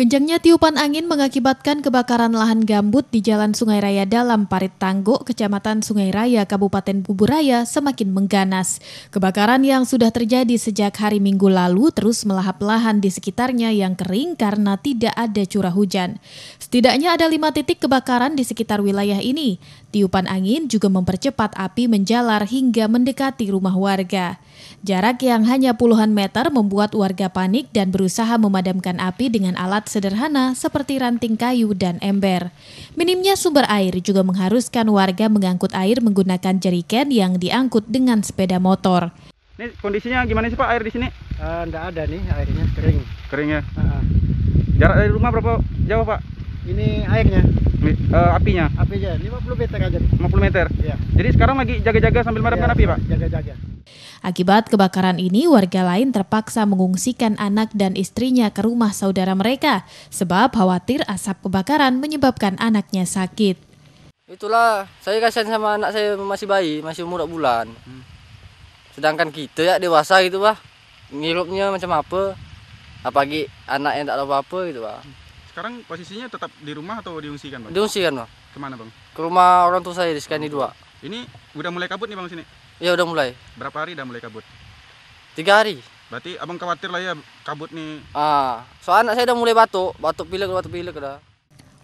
Kencangnya tiupan angin mengakibatkan kebakaran lahan gambut di Jalan Sungai Raya Dalam Parit Tanggo, Kecamatan Sungai Raya, Kabupaten Buburaya semakin mengganas. Kebakaran yang sudah terjadi sejak hari Minggu lalu terus melahap lahan di sekitarnya yang kering karena tidak ada curah hujan. Setidaknya ada lima titik kebakaran di sekitar wilayah ini. Tiupan angin juga mempercepat api menjalar hingga mendekati rumah warga. Jarak yang hanya puluhan meter membuat warga panik dan berusaha memadamkan api dengan alat sederhana seperti ranting kayu dan ember. Minimnya sumber air juga mengharuskan warga mengangkut air menggunakan jeriken yang diangkut dengan sepeda motor. Ini kondisinya gimana sih Pak air di sini? Tidak eh, uh, ada nih airnya kering. Kering ya? Uh -huh. Jarak dari rumah berapa jauh Pak? ini airnya uh, apinya apinya 50 meter aja 50 meter ya. jadi sekarang lagi jaga-jaga sambil merapikan ya, api pak jaga-jaga Akibat kebakaran ini, warga lain terpaksa mengungsikan anak dan istrinya ke rumah saudara mereka sebab khawatir asap kebakaran menyebabkan anaknya sakit. Itulah, saya kasihan sama anak saya masih bayi, masih umur bulan. Hmm. Sedangkan kita ya dewasa gitu, Pak. Ngilupnya macam apa? Apalagi anak yang tak tahu apa-apa gitu, Pak. Hmm sekarang posisinya tetap di rumah atau diungsikan bang? Diungsikan bang. Kemana bang? Ke rumah orang tua saya di Skani dua. Ini udah mulai kabut nih bang sini? Ya udah mulai. Berapa hari udah mulai kabut? Tiga hari. Berarti abang khawatir lah ya kabut nih. Ah, soal anak saya udah mulai batuk, batuk pilek, batuk pilek udah.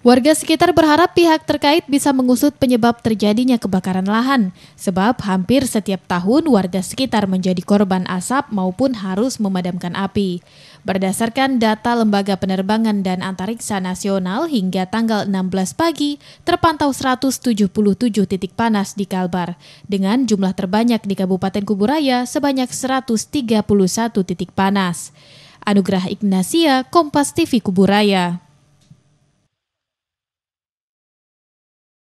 Warga sekitar berharap pihak terkait bisa mengusut penyebab terjadinya kebakaran lahan, sebab hampir setiap tahun warga sekitar menjadi korban asap maupun harus memadamkan api. Berdasarkan data Lembaga Penerbangan dan Antariksa Nasional hingga tanggal 16 pagi, terpantau 177 titik panas di Kalbar, dengan jumlah terbanyak di Kabupaten Kuburaya sebanyak 131 titik panas. Anugerah Ignasia, Kompas TV Kuburaya.